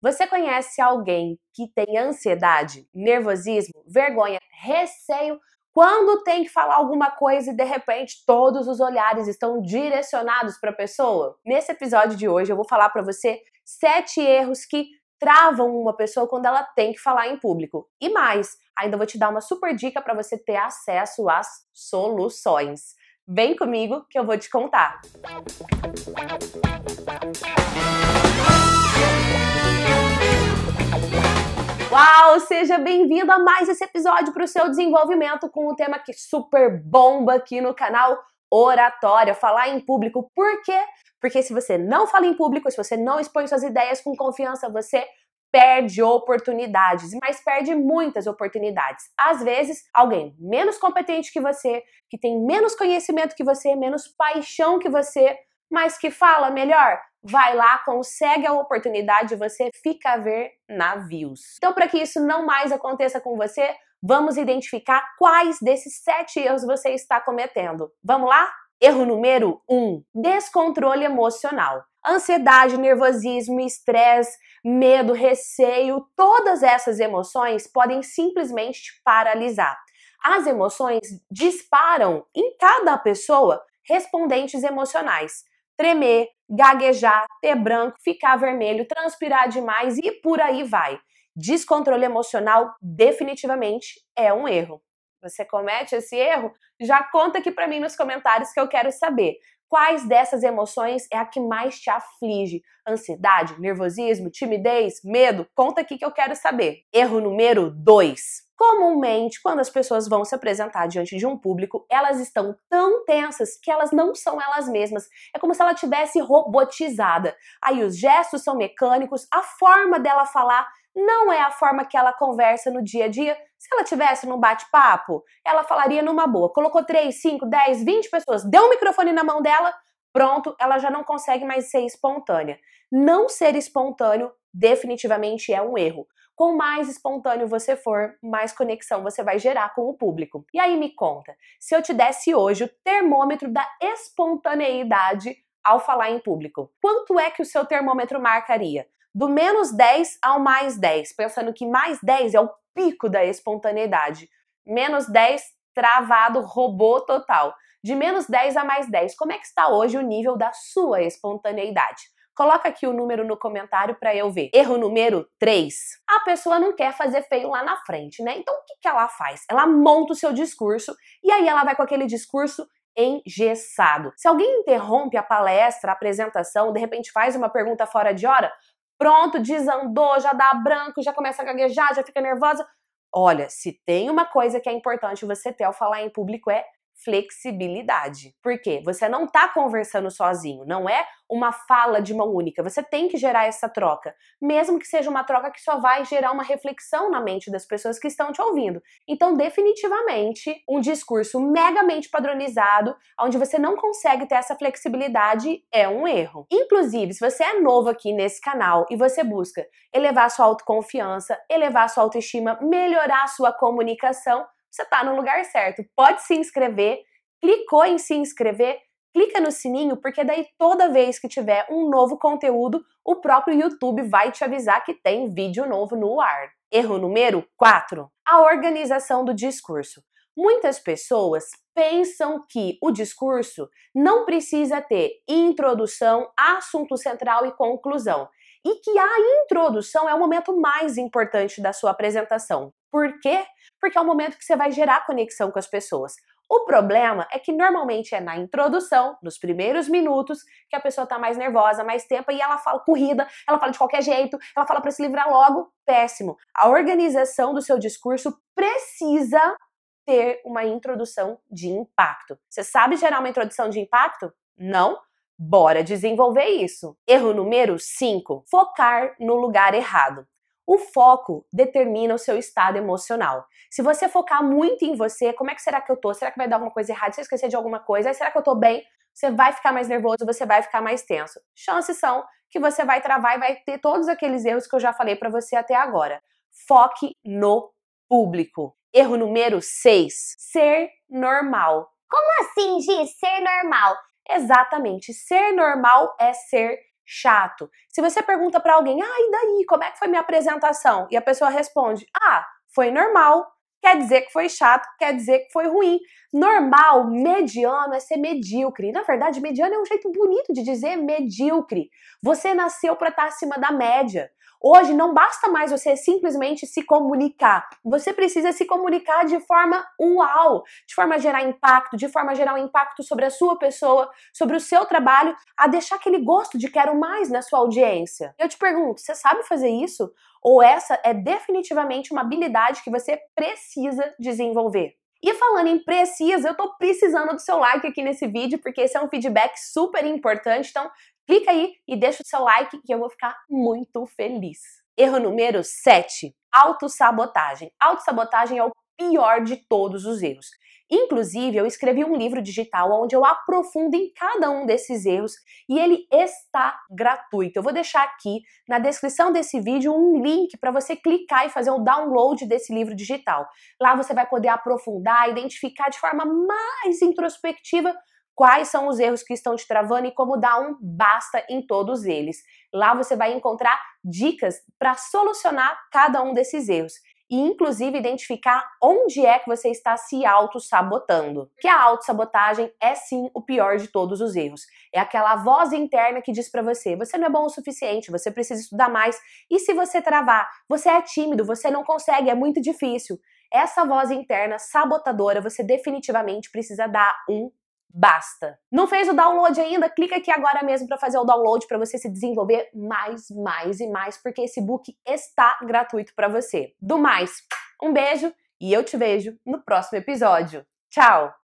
Você conhece alguém que tem ansiedade, nervosismo, vergonha, receio quando tem que falar alguma coisa e de repente todos os olhares estão direcionados para a pessoa? Nesse episódio de hoje eu vou falar para você sete erros que travam uma pessoa quando ela tem que falar em público. E mais, ainda vou te dar uma super dica para você ter acesso às soluções. Vem comigo que eu vou te contar. Música Uau, seja bem-vindo a mais esse episódio para o seu desenvolvimento com um tema que super bomba aqui no canal oratória, falar em público. Por quê? Porque se você não fala em público, se você não expõe suas ideias com confiança, você perde oportunidades, mas perde muitas oportunidades. Às vezes, alguém menos competente que você, que tem menos conhecimento que você, menos paixão que você, mas que fala melhor, vai lá, consegue a oportunidade e você fica a ver navios. Então, para que isso não mais aconteça com você, vamos identificar quais desses sete erros você está cometendo. Vamos lá? Erro número 1: um, descontrole emocional. Ansiedade, nervosismo, estresse, medo, receio, todas essas emoções podem simplesmente te paralisar. As emoções disparam em cada pessoa respondentes emocionais tremer, gaguejar, ter branco, ficar vermelho, transpirar demais e por aí vai. Descontrole emocional definitivamente é um erro. Você comete esse erro? Já conta aqui para mim nos comentários que eu quero saber. Quais dessas emoções é a que mais te aflige? Ansiedade, nervosismo, timidez, medo? Conta aqui que eu quero saber. Erro número 2 Comumente, quando as pessoas vão se apresentar diante de um público, elas estão tão tensas que elas não são elas mesmas. É como se ela tivesse robotizada. Aí os gestos são mecânicos, a forma dela falar não é a forma que ela conversa no dia a dia. Se ela tivesse num bate-papo, ela falaria numa boa. Colocou 3, 5, 10, 20 pessoas, deu um microfone na mão dela, pronto, ela já não consegue mais ser espontânea. Não ser espontâneo definitivamente é um erro. Com mais espontâneo você for, mais conexão você vai gerar com o público. E aí me conta, se eu te desse hoje o termômetro da espontaneidade ao falar em público, quanto é que o seu termômetro marcaria? Do menos 10 ao mais 10, pensando que mais 10 é o pico da espontaneidade. Menos 10, travado, robô total. De menos 10 a mais 10, como é que está hoje o nível da sua espontaneidade? Coloca aqui o número no comentário para eu ver. Erro número 3. A pessoa não quer fazer feio lá na frente, né? Então o que, que ela faz? Ela monta o seu discurso e aí ela vai com aquele discurso engessado. Se alguém interrompe a palestra, a apresentação, de repente faz uma pergunta fora de hora, pronto, desandou, já dá branco, já começa a gaguejar, já fica nervosa. Olha, se tem uma coisa que é importante você ter ao falar em público é flexibilidade. Por quê? Você não está conversando sozinho, não é uma fala de mão única. Você tem que gerar essa troca, mesmo que seja uma troca que só vai gerar uma reflexão na mente das pessoas que estão te ouvindo. Então, definitivamente, um discurso megamente padronizado, onde você não consegue ter essa flexibilidade, é um erro. Inclusive, se você é novo aqui nesse canal e você busca elevar sua autoconfiança, elevar sua autoestima, melhorar sua comunicação, você está no lugar certo. Pode se inscrever, clicou em se inscrever, clica no sininho, porque daí toda vez que tiver um novo conteúdo, o próprio YouTube vai te avisar que tem vídeo novo no ar. Erro número 4: a organização do discurso. Muitas pessoas pensam que o discurso não precisa ter introdução, assunto central e conclusão, e que a introdução é o momento mais importante da sua apresentação. Por quê? Porque é o momento que você vai gerar conexão com as pessoas. O problema é que normalmente é na introdução, nos primeiros minutos, que a pessoa tá mais nervosa, mais tempo, e ela fala corrida, ela fala de qualquer jeito, ela fala para se livrar logo, péssimo. A organização do seu discurso precisa ter uma introdução de impacto. Você sabe gerar uma introdução de impacto? Não? Bora desenvolver isso. Erro número 5: focar no lugar errado. O foco determina o seu estado emocional. Se você focar muito em você, como é que será que eu tô? Será que vai dar alguma coisa errada? Se eu esquecer de alguma coisa? Aí, será que eu tô bem? Você vai ficar mais nervoso, você vai ficar mais tenso. Chances são que você vai travar e vai ter todos aqueles erros que eu já falei para você até agora. Foque no público. Erro número 6: ser normal. Como assim, Gi? Ser normal? Exatamente. Ser normal é ser chato. Se você pergunta para alguém, ah, e daí, como é que foi minha apresentação? E a pessoa responde, ah, foi normal. Quer dizer que foi chato, quer dizer que foi ruim. Normal, mediano é ser medíocre. Na verdade, mediano é um jeito bonito de dizer medíocre. Você nasceu para estar tá acima da média. Hoje não basta mais você simplesmente se comunicar. Você precisa se comunicar de forma uau, de forma a gerar impacto, de forma a gerar um impacto sobre a sua pessoa, sobre o seu trabalho, a deixar aquele gosto de quero mais na sua audiência. Eu te pergunto, você sabe fazer isso? Ou essa é definitivamente uma habilidade que você precisa desenvolver? E falando em precisa, eu tô precisando do seu like aqui nesse vídeo, porque esse é um feedback super importante. Então, clica aí e deixa o seu like que eu vou ficar muito feliz. Erro número 7: autossabotagem. Autossabotagem é o pior de todos os erros. Inclusive, eu escrevi um livro digital onde eu aprofundo em cada um desses erros e ele está gratuito. Eu vou deixar aqui na descrição desse vídeo um link para você clicar e fazer o um download desse livro digital. Lá você vai poder aprofundar, identificar de forma mais introspectiva quais são os erros que estão te travando e como dar um basta em todos eles. Lá você vai encontrar dicas para solucionar cada um desses erros e inclusive identificar onde é que você está se auto-sabotando. Que a auto-sabotagem é sim o pior de todos os erros. É aquela voz interna que diz para você: você não é bom o suficiente, você precisa estudar mais. E se você travar, você é tímido, você não consegue, é muito difícil. Essa voz interna sabotadora você definitivamente precisa dar um basta. Não fez o download ainda? Clica aqui agora mesmo para fazer o download para você se desenvolver mais, mais e mais, porque esse book está gratuito para você. Do mais, um beijo e eu te vejo no próximo episódio. Tchau!